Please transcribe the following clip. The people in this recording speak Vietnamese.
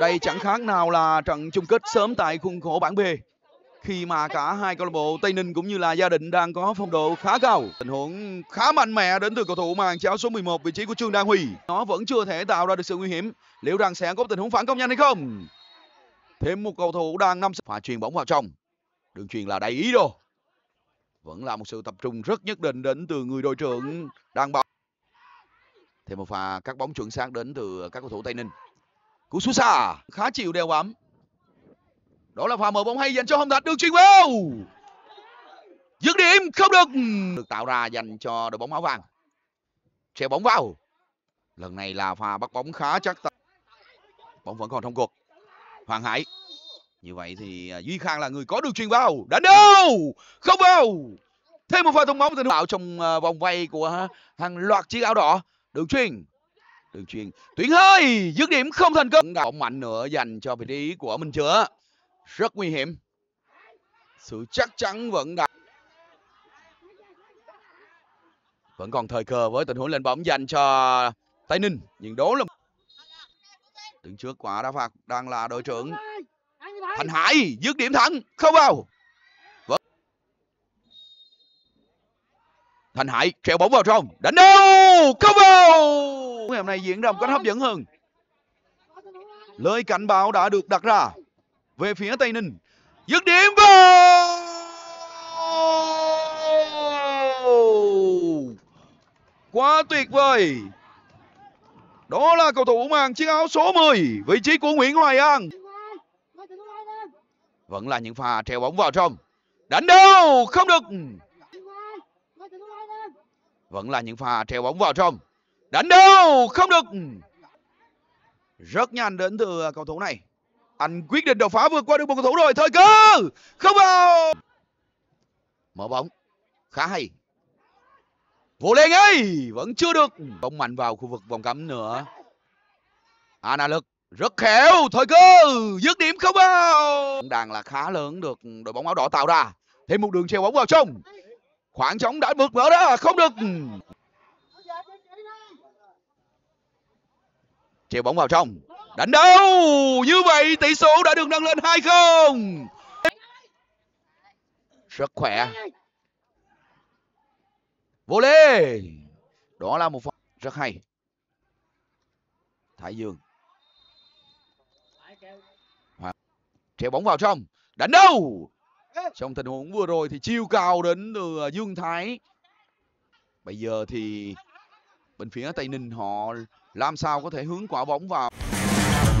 Đây chẳng khác nào là trận chung kết sớm tại khuôn khổ bảng B khi mà cả hai câu lạc bộ Tây Ninh cũng như là Gia đình đang có phong độ khá cao. Tình huống khá mạnh mẽ đến từ cầu thủ mang chéo số 11 vị trí của Trương Đăng Huy. Nó vẫn chưa thể tạo ra được sự nguy hiểm. Liệu rằng sẽ có tình huống phản công nhanh hay không? Thêm một cầu thủ đang năm pha truyền bóng vào trong. Đường truyền là đầy ý đồ. Vẫn là một sự tập trung rất nhất định đến từ người đội trưởng đang bảo. Thêm một pha cắt bóng chuẩn xác đến từ các cầu thủ Tây Ninh. Cú sút xa khá chịu đều bám. Đó là pha mở bóng hay dành cho Hồng Thạch được chuyền vào. Dứt điểm không được. Được tạo ra dành cho đội bóng áo vàng. Treo bóng vào. Lần này là pha bắt bóng khá chắc tay. Bóng vẫn còn trong cuộc. Hoàng Hải. Như vậy thì à, Duy Khang là người có được chuyền vào. Đã đâu. Không vào. Thêm một pha thông bóng từ bảo trong à, vòng vây của hàng loạt chiếc áo đỏ. Đường chuyền đường truyền tuyển hơi dứt điểm không thành công động mạnh nữa dành cho vị trí của mình chữa rất nguy hiểm sự chắc chắn vẫn đã vẫn còn thời cơ với tình huống lên bóng dành cho tây ninh nhưng đố là đứng trước quả đá phạt đang là đội trưởng thành hải dứt điểm thẳng không vào vẫn... thành hải treo bóng vào trong đánh đâu không vào ngày hôm nay diễn ra một cách hấp dẫn hơn. Lời cảnh báo đã được đặt ra về phía Tây Ninh. Dứt điểm vào! Quá tuyệt vời! Đó là cầu thủ mang chiếc áo số 10, vị trí của Nguyễn Hoài An. Vẫn là những pha treo bóng vào trong. Đánh đâu, không được. Vẫn là những pha treo bóng vào trong đánh đâu không được rất nhanh đến từ à, cầu thủ này anh quyết định đột phá vượt qua được một cầu thủ rồi thời cơ không vào mở bóng khá hay vô lên ấy vẫn chưa được bóng mạnh vào khu vực vòng cấm nữa ana lực rất khéo thời cơ dứt điểm không vào đang là khá lớn được đội bóng áo đỏ tạo ra thêm một đường treo bóng vào trong khoảng trống đã vượt mở ra không được chịu bóng vào trong đánh đâu như vậy tỷ số đã được nâng lên hai không rất khỏe vô lê đó là một pha rất hay thái dương Hoàng. bóng vào trong đánh đâu trong tình huống vừa rồi thì chiêu cao đến từ ờ, dương thái bây giờ thì bên phía Tây Ninh họ làm sao có thể hướng quả bóng vào